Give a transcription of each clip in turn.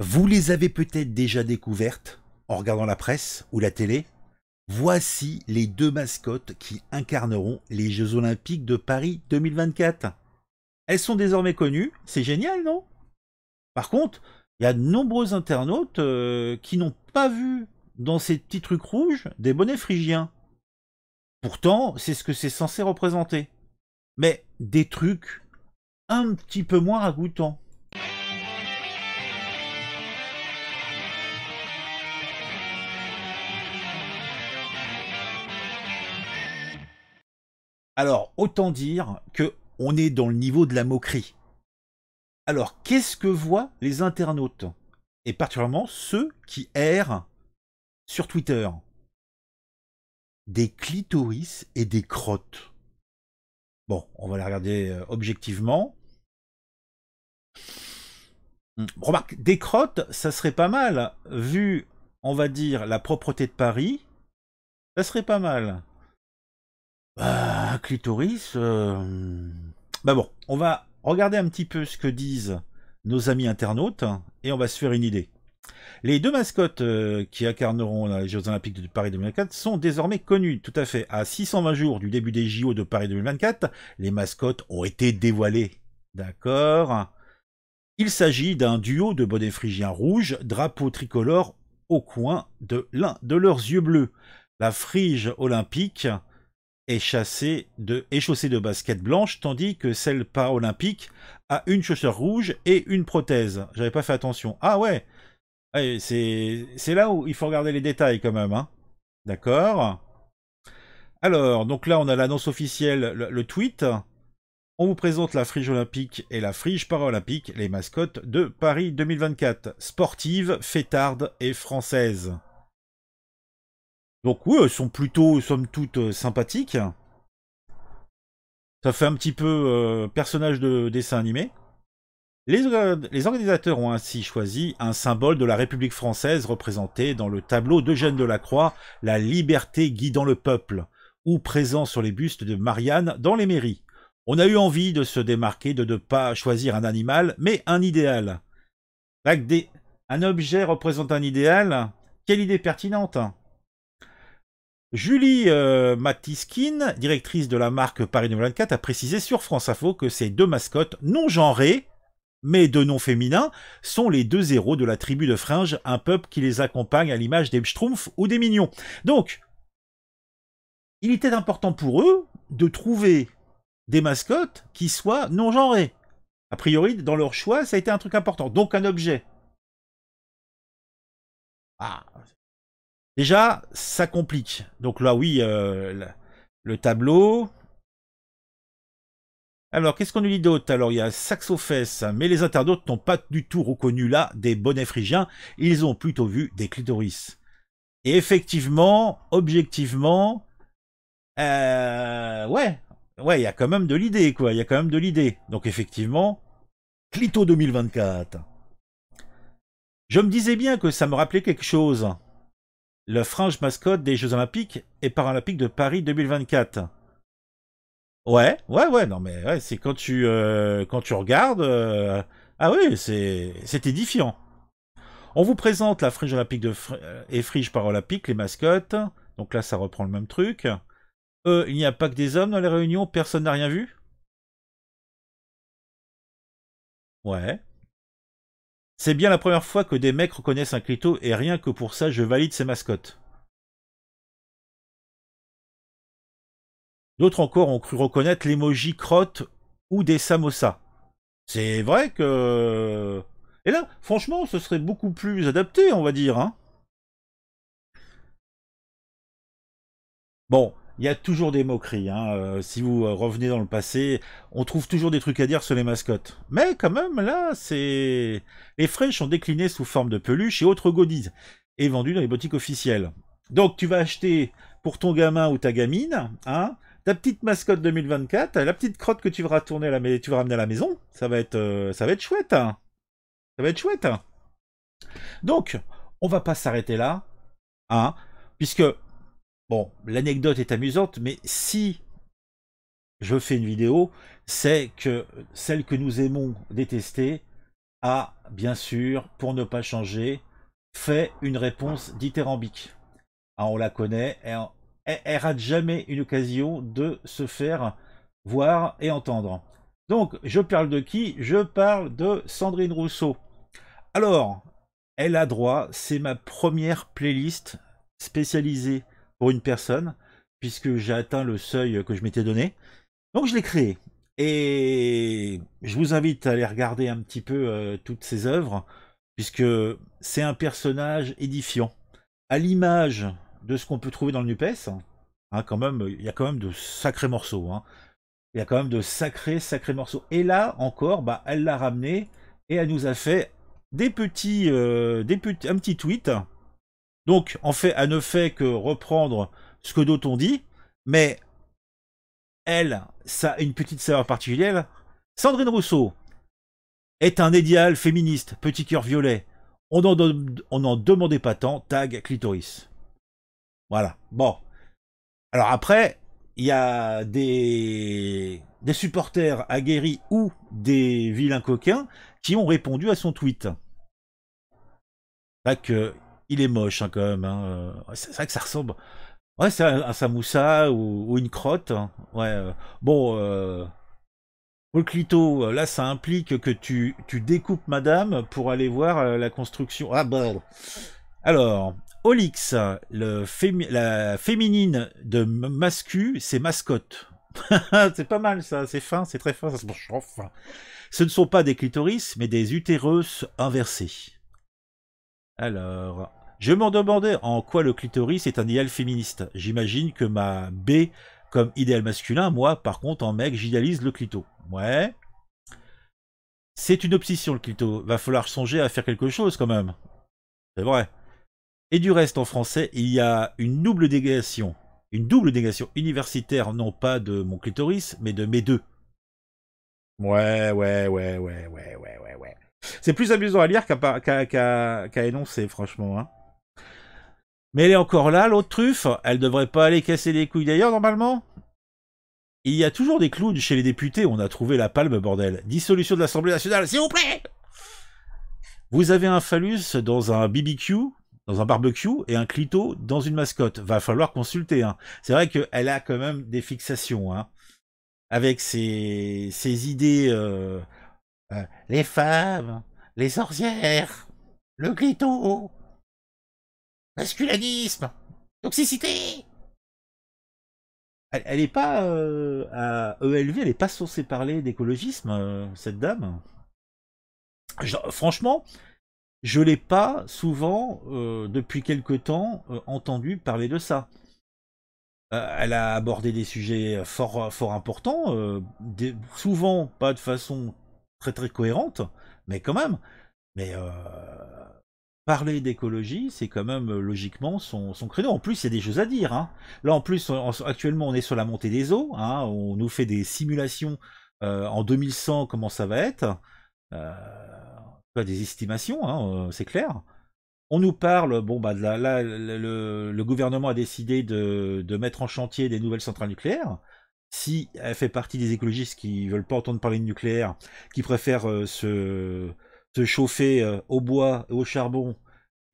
Vous les avez peut-être déjà découvertes en regardant la presse ou la télé. Voici les deux mascottes qui incarneront les Jeux Olympiques de Paris 2024. Elles sont désormais connues, c'est génial, non Par contre, il y a de nombreux internautes euh, qui n'ont pas vu dans ces petits trucs rouges des bonnets phrygiens. Pourtant, c'est ce que c'est censé représenter. Mais des trucs un petit peu moins ragoûtants. Alors, autant dire qu'on on est dans le niveau de la moquerie. Alors, qu'est-ce que voient les internautes Et particulièrement ceux qui errent sur Twitter Des clitoris et des crottes. Bon, on va les regarder euh, objectivement. Hum, remarque, des crottes, ça serait pas mal, vu, on va dire, la propreté de Paris. Ça serait pas mal. Bah, clitoris. Euh, bah bon, on va regarder un petit peu ce que disent nos amis internautes et on va se faire une idée. Les deux mascottes euh, qui incarneront les Jeux Olympiques de Paris 2024 sont désormais connues. Tout à fait, à 620 jours du début des JO de Paris 2024, les mascottes ont été dévoilées. D'accord Il s'agit d'un duo de bonnets phrygiens rouges, drapeau tricolore au coin de l'un de leurs yeux bleus. La frige olympique est de, chaussée de baskets blanches, tandis que celle paralympique a une chaussure rouge et une prothèse. J'avais pas fait attention. Ah ouais ah, C'est là où il faut regarder les détails quand même. Hein. D'accord Alors, donc là, on a l'annonce officielle, le, tweet. On vous présente la Frige olympique et la Frige paralympique, les mascottes de Paris 2024, sportives, fêtardes et françaises. Donc oui, elles sont plutôt, somme toute, euh, sympathiques. Ça fait un petit peu euh, personnage de dessin animé. Les, les, organisateurs ont ainsi choisi un symbole de la République française représenté dans le tableau d'Eugène Delacroix, La liberté guidant le peuple, ou présent sur les bustes de Marianne dans les mairies. On a eu envie de se démarquer, de ne pas choisir un animal, mais un idéal. Un objet représente un idéal Quelle idée pertinente hein. Julie euh, Matiskin, directrice de la marque Paris 2024, a précisé sur France Info que ces deux mascottes non genrées, mais de nom féminin, sont les deux héros de la tribu de Fringe, un peuple qui les accompagne à l'image des Schtroumpfs ou des Mignons. Donc, il était important pour eux de trouver des mascottes qui soient non genrées. A priori, dans leur choix, ça a été un truc important. Donc un objet. Ah, Déjà, ça complique. Donc là, oui, euh, le tableau. Alors, qu'est-ce qu'on nous dit d'autre Alors, il y a Saxophès, mais les internautes n'ont pas du tout reconnu là des bonnets phrygiens, ils ont plutôt vu des clitoris. Et effectivement, objectivement, euh, ouais, ouais, il y a quand même de l'idée, quoi, il y a quand même de l'idée. Donc effectivement, Clito 2024. Je me disais bien que ça me rappelait quelque chose la fringe mascotte des Jeux Olympiques et Paralympiques de Paris 2024. Ouais, ouais, ouais, non mais c'est quand tu euh, quand tu regardes, euh, ah oui, c'est c'est édifiant. On vous présente la fringe olympique de euh, et fringe paralympique, les mascottes. Donc là, ça reprend le même truc. Euh, il n'y a pas que des hommes dans les réunions, personne n'a rien vu. Ouais. C'est bien la première fois que des mecs reconnaissent un clito et rien que pour ça, je valide ces mascottes. D'autres encore ont cru reconnaître l'emoji crotte ou des samosas. C'est vrai que... Et là, franchement, ce serait beaucoup plus adapté, on va dire. Hein bon, il y a toujours des moqueries. Hein. Euh, si vous euh, revenez dans le passé, on trouve toujours des trucs à dire sur les mascottes. Mais quand même, là, c'est les fraîches sont déclinées sous forme de peluches et autres godises. et vendues dans les boutiques officielles. Donc tu vas acheter pour ton gamin ou ta gamine, hein, ta petite mascotte 2024, la petite crotte que tu vas à la tu vas ramener à la maison. Ça va être, euh, ça va être chouette. Hein. Ça va être chouette. Hein. Donc, on va pas s'arrêter là, hein, puisque Bon, l'anecdote est amusante, mais si je fais une vidéo, c'est que celle que nous aimons détester a, bien sûr, pour ne pas changer, fait une réponse dithyrambique. Ah, on la connaît, elle, elle rate jamais une occasion de se faire voir et entendre. Donc, je parle de qui Je parle de Sandrine Rousseau. Alors, elle a droit, c'est ma première playlist spécialisée une personne, puisque j'ai atteint le seuil que je m'étais donné. Donc je l'ai créé. Et je vous invite à aller regarder un petit peu euh, toutes ces œuvres, puisque c'est un personnage édifiant. À l'image de ce qu'on peut trouver dans le NUPES, hein, quand même, il y a quand même de sacrés morceaux. Hein. Il y a quand même de sacrés, sacrés morceaux. Et là, encore, bah, elle l'a ramené et elle nous a fait des petits, euh, des petits, un petit tweet donc, en fait, à ne fait que reprendre ce que d'autres ont dit, mais elle, ça a une petite saveur particulière. Sandrine Rousseau est un idéal féministe, petit cœur violet. On n'en demandait pas tant, tag clitoris. Voilà, bon. Alors après, il y a des, des supporters aguerris ou des vilains coquins qui ont répondu à son tweet. que il est moche hein, quand même. Hein, euh, c'est vrai que ça ressemble. Ouais, c'est un, samoussa ou, une crotte. Hein, ouais. Euh, bon, euh, le clito, euh, là, ça implique que tu, tu découpes madame pour aller voir la construction. Ah bon. Bah, alors, Olix, le la féminine de Mascu, c'est mascotte. c'est pas mal ça, c'est fin, c'est très fin, ça se mange enfin. Ce ne sont pas des clitoris, mais des utérus inversés. Alors, je m'en demandais en quoi le clitoris est un idéal féministe. J'imagine que ma B comme idéal masculin, moi, par contre, en mec, j'idéalise le clito. Ouais. C'est une obsession le clito. Va falloir songer à faire quelque chose quand même. C'est vrai. Et du reste, en français, il y a une double dégagation. Une double dégagation universitaire, non pas de mon clitoris, mais de mes deux. ouais, ouais, ouais, ouais, ouais, ouais, ouais. C'est plus amusant à lire qu'à énoncer, franchement. Hein. Mais elle est encore là, l'autre truffe. Elle devrait pas aller casser les couilles d'ailleurs, normalement. Il y a toujours des clowns chez les députés. On a trouvé la palme, bordel. Dissolution de l'Assemblée nationale, s'il vous plaît Vous avez un phallus dans un BBQ, dans un barbecue, et un clito dans une mascotte. Va falloir consulter. Hein. C'est vrai qu'elle a quand même des fixations. Hein. Avec ses, ses idées... Euh, euh, les femmes, les sorcières, le clito, masculinisme, toxicité. Elle n'est pas euh, à ELV, elle n'est pas censée parler d'écologisme, euh, cette dame. franchement, je l'ai pas souvent, depuis quelque temps, entendu parler de ça. elle a abordé des sujets fort, fort importants, souvent pas de façon très très cohérente, mais quand même. Mais euh, parler d'écologie, c'est quand même euh, logiquement son, son créneau. En plus, il y a des choses à dire. Hein. Là, en plus, actuellement, on est sur la montée des eaux. Hein. on nous fait des simulations euh, en 2100, comment ça va être. Euh, des estimations, hein, c'est clair. On nous parle, bon bah là, le, le, gouvernement a décidé de, de, mettre en chantier des nouvelles centrales nucléaires si elle fait partie des écologistes qui ne veulent pas entendre parler de nucléaire, qui préfèrent euh, se, se, chauffer euh, au bois, au charbon,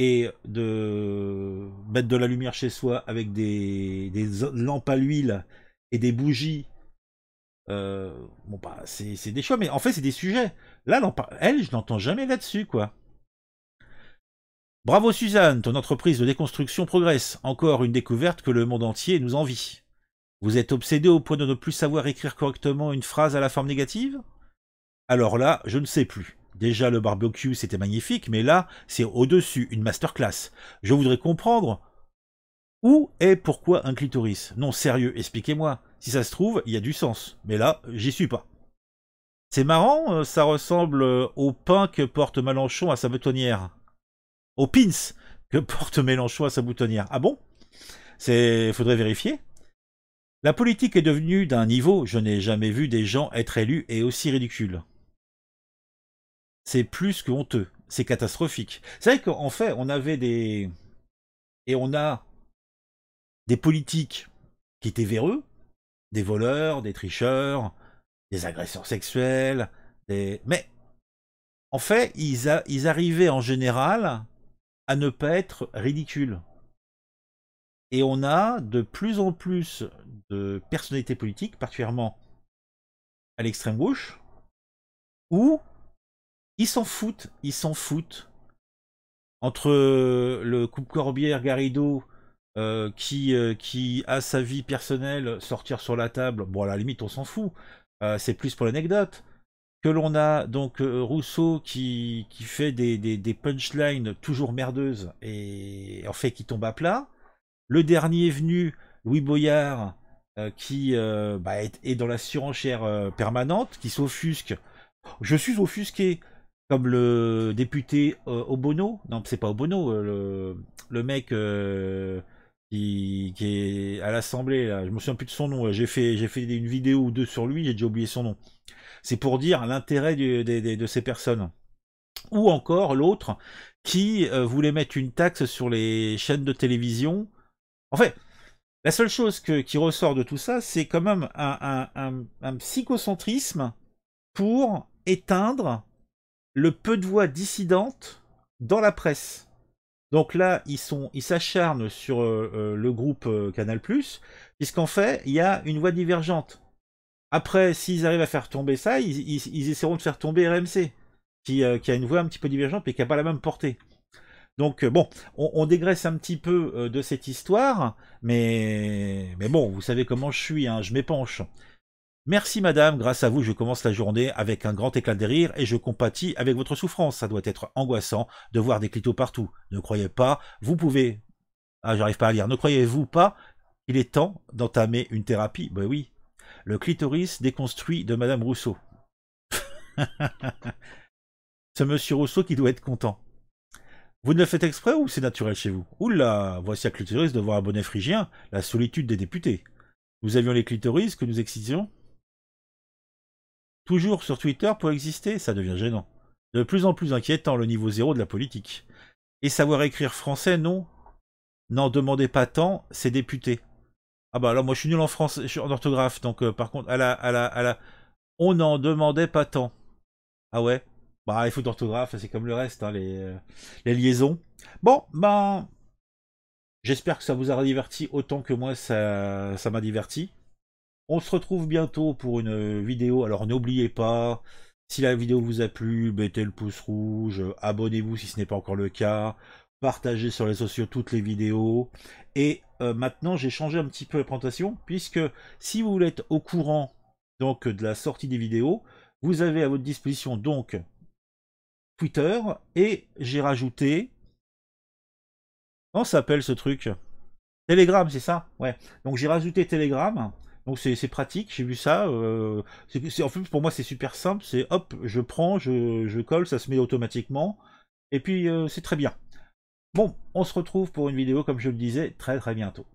et de mettre de la lumière chez soi avec des, des lampes à l'huile et des bougies, euh, bon bah c'est des choix, mais en fait c'est des sujets. Là, elle, je n'entends jamais là-dessus, quoi. Bravo Suzanne, ton entreprise de déconstruction progresse. Encore une découverte que le monde entier nous envie. Vous êtes obsédé au point de ne plus savoir écrire correctement une phrase à la forme négative Alors là, je ne sais plus. Déjà, le barbecue, c'était magnifique, mais là, c'est au-dessus, une masterclass. Je voudrais comprendre où est pourquoi un clitoris. Non, sérieux, expliquez-moi. Si ça se trouve, il y a du sens. Mais là, j'y suis pas. C'est marrant, euh, ça ressemble euh, au pain que porte Mélenchon à sa boutonnière. Au pins que porte Mélenchon à sa boutonnière. Ah bon C'est... Faudrait vérifier. La politique est devenue d'un niveau, je n'ai jamais vu des gens être élus et aussi ridicules. C'est plus que honteux, c'est catastrophique. C'est vrai qu'en fait, on avait des... Et on a des politiques qui étaient véreux, des voleurs, des tricheurs, des agresseurs sexuels, des... Mais, en fait, ils, ils arrivaient en général à ne pas être ridicules. Et on a de plus en plus de personnalités politiques, particulièrement à l'extrême gauche, où ils s'en foutent, ils s'en foutent. Entre euh, le coupe Corbière-Garrido euh, euh, qui, a sa vie personnelle, sortir sur la table, bon à la limite on s'en fout, c'est plus pour l'anecdote. Que l'on a donc Rousseau qui, fait des, des, des punchlines toujours merdeuses et en fait qui tombe à plat. Le dernier venu, Louis Boyard, euh, qui euh, bah, est, dans la surenchère euh, permanente, qui s'offusque. Je suis offusqué, comme le député Obono. Non, c'est pas Obono, le, mec qui, est à l'Assemblée. Je me souviens plus de son nom. J'ai fait, une vidéo ou deux sur lui, j'ai déjà oublié son nom. C'est pour dire l'intérêt de ces personnes. Ou encore l'autre qui voulait mettre une taxe sur les chaînes de télévision en fait, la seule chose qui ressort de tout ça, c'est quand même un, psychocentrisme pour éteindre le peu de voix dissidente dans la presse. Donc là, ils s'acharnent sur euh, euh, le groupe euh, Canal+, puisqu'en fait, il y a une voix divergente. Après, s'ils arrivent à faire tomber ça, ils, essaieront de faire tomber RMC, qui, qui a une voix un petit peu divergente, mais qui n'a pas la même portée. Donc euh, bon, on, dégraisse un petit peu euh, de cette histoire, mais, mais bon, vous savez comment je suis, hein, je m'épanche. Merci madame, grâce à vous je commence la journée avec un grand éclat de rire et je compatis avec votre souffrance. Ça doit être angoissant de voir des clitos partout. Ne croyez pas, vous pouvez... Ah j'arrive pas à lire. Ne croyez-vous pas qu'il est temps d'entamer une thérapie Ben oui. Le clitoris déconstruit de madame Rousseau. Ce monsieur Rousseau qui doit être content. Vous ne le faites exprès ou c'est naturel chez vous Oula, voici à clitoris de voir un bonnet phrygien, la solitude des députés. Nous avions les clitoris que nous excisions. Toujours sur Twitter pour exister, ça devient gênant. De plus en plus inquiétant le niveau zéro de la politique. Et savoir écrire français, non N'en demandez pas tant, c'est député. Ah bah alors moi je suis nul en français, je suis en orthographe, donc euh, par contre, à la, à la, à la... On n'en demandait pas tant. Ah ouais bah, les fautes d'orthographe, c'est comme le reste, hein, euh, les, liaisons. Bon, ben, j'espère que ça vous aura diverti autant que moi ça m'a diverti. On se retrouve bientôt pour une vidéo. Alors n'oubliez pas, si la vidéo vous a plu, mettez le pouce rouge, abonnez-vous si ce n'est pas encore le cas, partagez sur les sociaux toutes les vidéos. Et euh, maintenant, j'ai changé un petit peu la présentation, puisque si vous voulez être au courant donc de la sortie des vidéos, vous avez à votre disposition donc Twitter et j'ai rajouté. Comment s'appelle ce truc Telegram, c'est ça Ouais. Donc j'ai rajouté Telegram. Donc c'est pratique, j'ai vu ça. Euh, c'est en plus pour moi, c'est super simple. C'est hop, je prends, je, colle, ça se met automatiquement. Et puis, euh, c'est très bien. Bon, on se retrouve pour une vidéo, comme je le disais, très très bientôt.